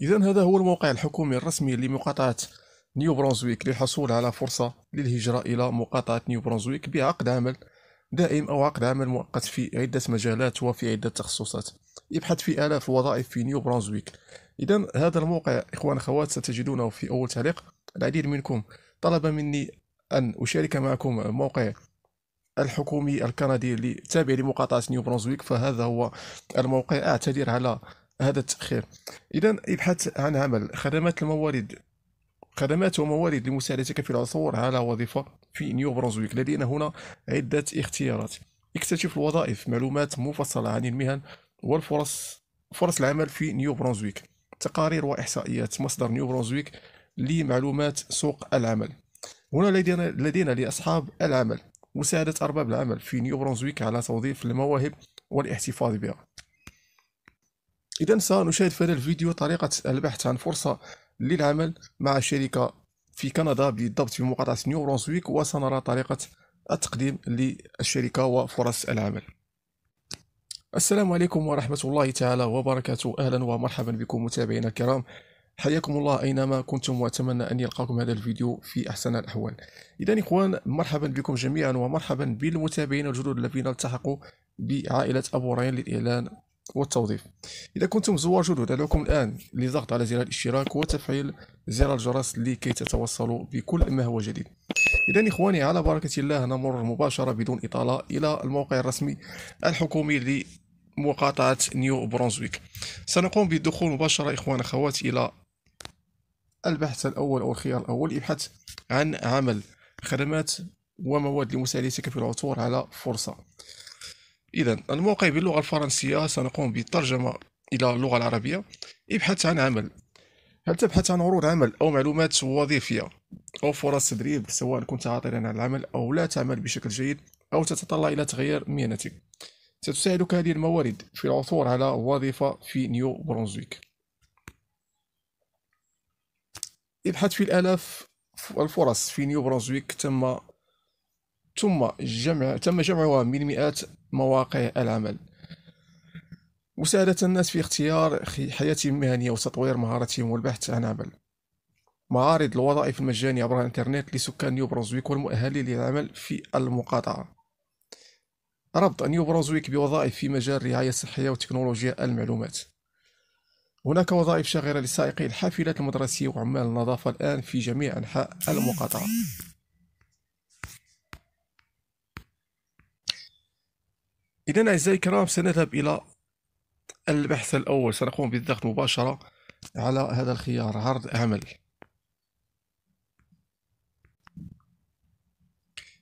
إذا هذا هو الموقع الحكومي الرسمي لمقاطعة نيو برونزويك للحصول على فرصة للهجرة إلى مقاطعة نيو برونزويك بعقد عمل دائم أو عقد عمل مؤقت في عدة مجالات وفي عدة تخصصات ابحث في آلاف الوظائف في نيو برونزويك إذا هذا الموقع إخوان أخوات ستجدونه في أول تعليق العديد منكم طلب مني أن أشارك معكم موقع الحكومي الكندي التابع لمقاطعة نيو برونزويك فهذا هو الموقع أعتذر على هذا التأخير إذا ابحث عن عمل خدمات الموارد خدمات وموارد لمساعدتك في العثور على وظيفة في نيو برونزويك لدينا هنا عدة اختيارات اكتشف الوظائف معلومات مفصلة عن المهن والفرص فرص العمل في نيو برونزويك تقارير وإحصائيات مصدر نيو برونزويك لمعلومات سوق العمل هنا لدينا لدينا لأصحاب العمل مساعدة أرباب العمل في نيو برونزويك على توظيف المواهب والاحتفاظ بها إذا سنشاهد في هذا الفيديو طريقة البحث عن فرصة للعمل مع شركة في كندا بالضبط في مقاطعة نيو برونسويك وسنرى طريقة التقديم للشركة وفرص العمل السلام عليكم ورحمة الله تعالى وبركاته أهلا ومرحبا بكم متابعينا الكرام حياكم الله أينما كنتم وأتمنى أن يلقاكم هذا الفيديو في أحسن الأحوال إذا إخوان مرحبا بكم جميعا ومرحبا بالمتابعين الجدد الذين التحقوا بعائلة أبو ريان للإعلان والتوظيف اذا كنتم زوار جدد ندعوكم الان للضغط على زر الاشتراك وتفعيل زر الجرس لكي تتوصلوا بكل ما هو جديد اذا اخواني على بركه الله نمر مباشره بدون اطاله الى الموقع الرسمي الحكومي لمقاطعه نيو برونزويك سنقوم بالدخول مباشره اخوان اخوات الى البحث الاول او الخيار الاول ابحث عن عمل خدمات ومواد لمساعدتك في العثور على فرصه إذا الموقع باللغة الفرنسية سنقوم بالترجمة إلى اللغة العربية ابحث عن عمل هل تبحث عن عروض عمل أو معلومات وظيفية أو فرص تدريب سواء كنت عاطلا عن العمل أو لا تعمل بشكل جيد أو تتطلع إلى تغيير مهنتك ستساعدك هذه الموارد في العثور على وظيفة في نيو برونزويك ابحث في الآلاف الفرص في نيو برونزويك تم ثم جمع تم جمعها من مئات مواقع العمل وساعدت الناس في اختيار حياتهم المهنية وتطوير مهاراتهم والبحث عن عمل معارض الوظائف المجانية عبر الإنترنت لسكان نيو برونزويك والمؤهلين للعمل في المقاطعة ربط نيو برونزويك بوظائف في مجال الرعاية الصحية وتكنولوجيا المعلومات هناك وظائف شاغرة لسائقي الحافلات المدرسية وعمال النظافة الآن في جميع أنحاء المقاطعة إذا أعزائي الكرام سنذهب إلى البحث الأول سنقوم بالضغط مباشرة على هذا الخيار عرض عمل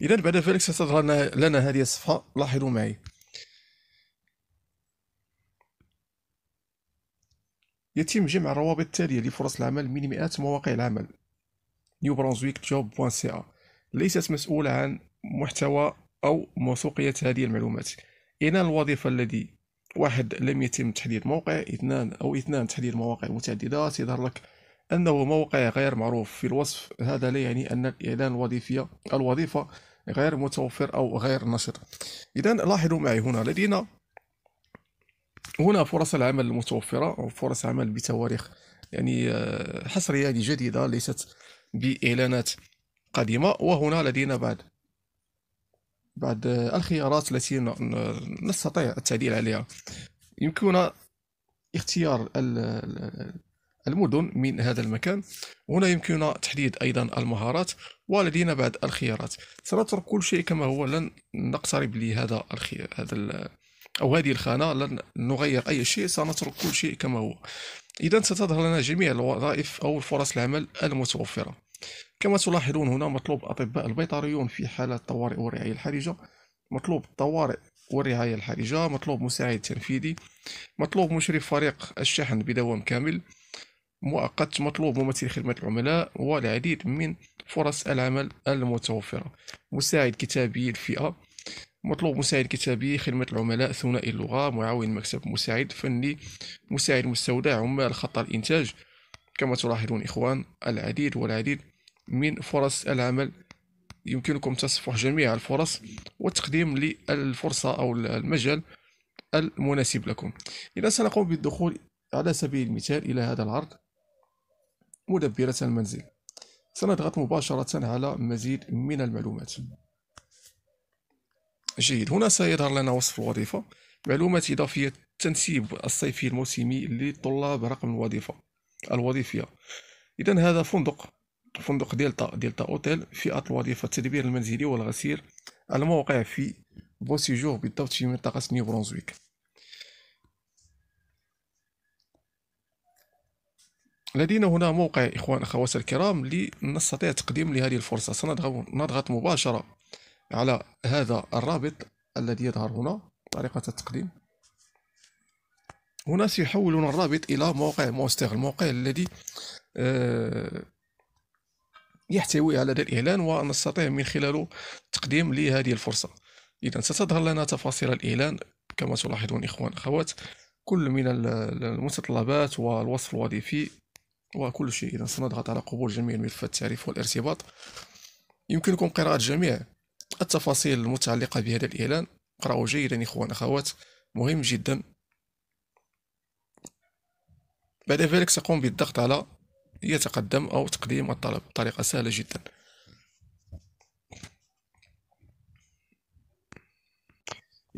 إذا بعد ذلك ستظهر لنا هذه الصفحة لاحظوا معي يتم جمع الروابط التالية لفرص العمل من مئات مواقع العمل نيو برانزويك جوب.ca ليست مسؤولة عن محتوى أو موثوقية هذه المعلومات إعلان الوظيفة الذي واحد لم يتم تحديد موقع اثنان أو اثنان تحديد مواقع متعددة سيظهر لك أنه موقع غير معروف في الوصف هذا لا يعني أن الإعلان الوظيفية الوظيفة غير متوفر أو غير نشط إذا لاحظوا معي هنا لدينا هنا فرص العمل المتوفرة أو فرص عمل بتواريخ يعني آه، حصرية يعني جديدة ليست بإعلانات قديمة وهنا لدينا بعد بعض الخيارات التي نستطيع التعديل عليها يمكننا اختيار المدن من هذا المكان هنا يمكننا تحديد أيضا المهارات ولدينا بعض الخيارات سنترك كل شيء كما هو لن نقترب لهذا هذا أو هذه الخانة لن نغير أي شيء سنترك كل شيء كما هو إذا ستظهر لنا جميع الوظائف أو فرص العمل المتوفرة كما تلاحظون هنا مطلوب أطباء البيطريون في حالة طوارئ والرعاية الحرجة مطلوب الطوارئ والرعاية الحرجة مطلوب مساعد تنفيذي مطلوب مشرف فريق الشحن بدوام كامل مؤقت مطلوب ممثل خدمة العملاء والعديد من فرص العمل المتوفرة مساعد كتابي الفئة مطلوب مساعد كتابي خدمة العملاء ثنائي اللغة معاون مكتب مساعد فني مساعد مستودع عمال خط الإنتاج كما تلاحظون إخوان العديد والعديد من فرص العمل يمكنكم تصفح جميع الفرص والتقديم للفرصة أو المجال المناسب لكم إذا سنقوم بالدخول على سبيل المثال إلى هذا العرض مدبرة المنزل سنضغط مباشرة على مزيد من المعلومات جيد هنا سيظهر لنا وصف الوظيفة معلومات إضافية التنسيب الصيفي الموسمي للطلاب رقم الوظيفة الوظيفية إذا هذا فندق فندق دلتا دلتا اوتيل فئه الوظيفه التدبير المنزلي والغسيل الموقع في بوسيجور بالضبط في منطقه نيو برونزويك لدينا هنا موقع اخوان اخوات الكرام لنستطيع تقديم لهذه الفرصه سنضغط مباشره على هذا الرابط الذي يظهر هنا طريقه التقديم هنا سيحولنا الرابط الى موقع موستيغ الموقع الذي آه يحتوي على هذا الإعلان ونستطيع من خلاله تقديم لهذه الفرصة إذا ستظهر لنا تفاصيل الإعلان كما تلاحظون إخوان أخوات كل من المتطلبات والوصف الوظيفي وكل شيء إذا سنضغط على قبول جميع ملفات التعريف والارتباط يمكنكم قراءة جميع التفاصيل المتعلقة بهذا الإعلان اقرأوا جيدا إخوان أخوات مهم جدا بعد ذلك سقوم بالضغط على يتقدم أو تقديم الطلب بطريقة سهلة جدا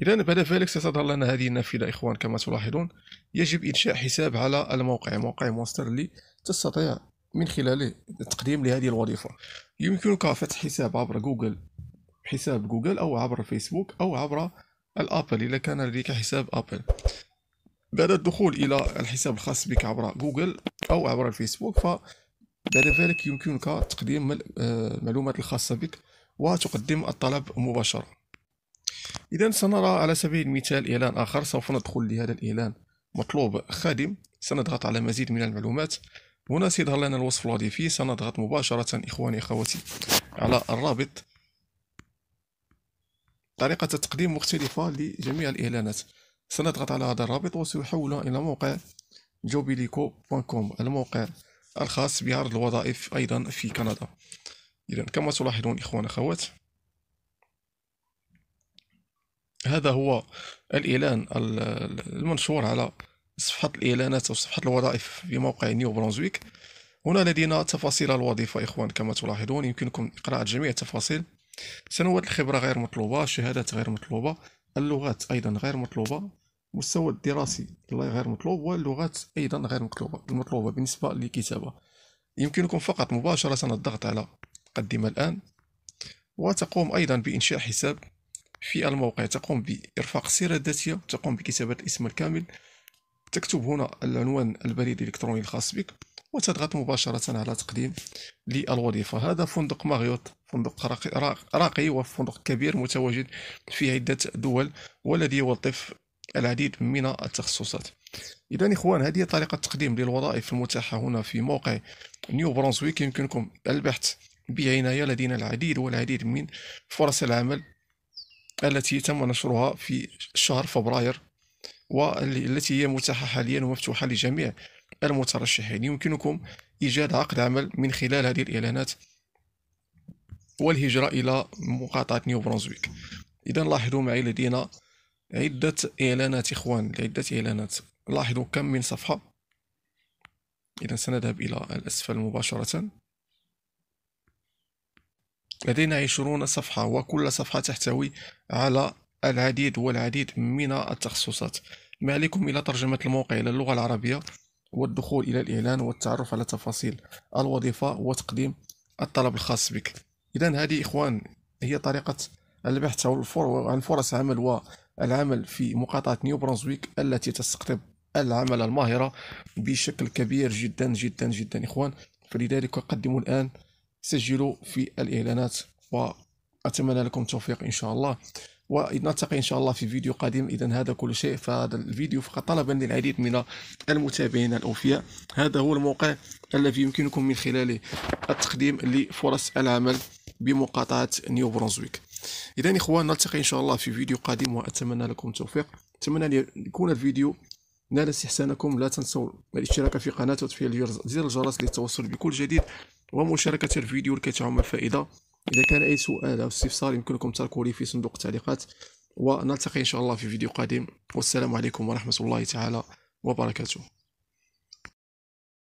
إذا بعد ذلك ستظهر لنا هذه النافذة إخوان كما تلاحظون يجب إنشاء حساب على الموقع موقع مونستر اللي تستطيع من خلاله التقديم لهذه الوظيفة يمكنك فتح حساب عبر جوجل حساب جوجل أو عبر فيسبوك أو عبر الأبل إذا كان لديك حساب أبل بعد الدخول إلى الحساب الخاص بك عبر جوجل أو عبر الفيسبوك بعد ذلك يمكنك تقديم آه، المعلومات الخاصة بك وتقدم الطلب مباشرة إذا سنرى على سبيل المثال إعلان آخر سوف ندخل لهذا الإعلان مطلوب خادم سنضغط على مزيد من المعلومات هنا سيظهر لنا الوصف الوظيفي سنضغط مباشرة إخواني أخواتي على الرابط طريقة التقديم مختلفة لجميع الإعلانات سنضغط على هذا الرابط وسيحولنا إلى موقع jobilico.com الموقع الخاص بعرض الوظائف أيضا في كندا إذا كما تلاحظون إخوان أخوات هذا هو الإعلان المنشور على صفحة الإعلانات أو صفحة الوظائف في موقع نيو برونزويك هنا لدينا تفاصيل الوظيفة إخوان كما تلاحظون يمكنكم قراءة جميع التفاصيل سنوات الخبرة غير مطلوبة الشهادات غير مطلوبة اللغات أيضا غير مطلوبة المستوى الدراسي اللي غير مطلوب واللغات ايضا غير مطلوبه المطلوبه بالنسبه للكتابه يمكنكم فقط مباشره الضغط على قدم الان وتقوم ايضا بانشاء حساب في الموقع تقوم بإرفاق السيرة الذاتية تقوم بكتابة الاسم الكامل تكتب هنا العنوان البريد الإلكتروني الخاص بك وتضغط مباشرة على تقديم للوظيفة هذا فندق ماريوت فندق راقي وفندق كبير متواجد في عدة دول والذي يوظف العديد من التخصصات اذا اخوان هذه طريقه تقديم للوظائف المتاحه هنا في موقع نيو برونزويك يمكنكم البحث بعنايه لدينا العديد والعديد من فرص العمل التي تم نشرها في شهر فبراير والتي هي متاحه حاليا ومفتوحه لجميع المترشحين يمكنكم ايجاد عقد عمل من خلال هذه الاعلانات والهجره الى مقاطعه نيو برونزويك اذا لاحظوا معي لدينا عدة إعلانات إخوان عدة إعلانات لاحظوا كم من صفحة إذا سنذهب إلى الأسفل مباشرة لدينا عشرون صفحة وكل صفحة تحتوي على العديد والعديد من التخصصات ما عليكم إلى ترجمة الموقع إلى اللغة العربية والدخول إلى الإعلان والتعرف على تفاصيل الوظيفة وتقديم الطلب الخاص بك إذا هذه إخوان هي طريقة البحث عن فرص عمل و العمل في مقاطعة نيو برونزويك التي تستقطب العمل الماهرة بشكل كبير جدا جدا جدا إخوان فلذلك قدموا الآن سجلوا في الإعلانات وأتمنى لكم التوفيق إن شاء الله ونلتقي ان شاء الله في فيديو قادم اذا هذا كل شيء فهذا الفيديو فقط طلبا للعديد من المتابعين الاوفياء هذا هو الموقع الذي يمكنكم من خلاله التقديم لفرص العمل بمقاطعه نيو برونزويك اذا اخوان نلتقي ان شاء الله في فيديو قادم واتمنى لكم التوفيق اتمنى ان يكون الفيديو نال استحسانكم لا تنسوا الاشتراك في قناه وتفعيل زر الجرس للتوصل بكل جديد ومشاركه الفيديو لكي تعم الفائده اذا كان اي سؤال او استفسار يمكنكم تركه لي في صندوق التعليقات ونلتقي ان شاء الله في فيديو قادم والسلام عليكم ورحمه الله تعالى وبركاته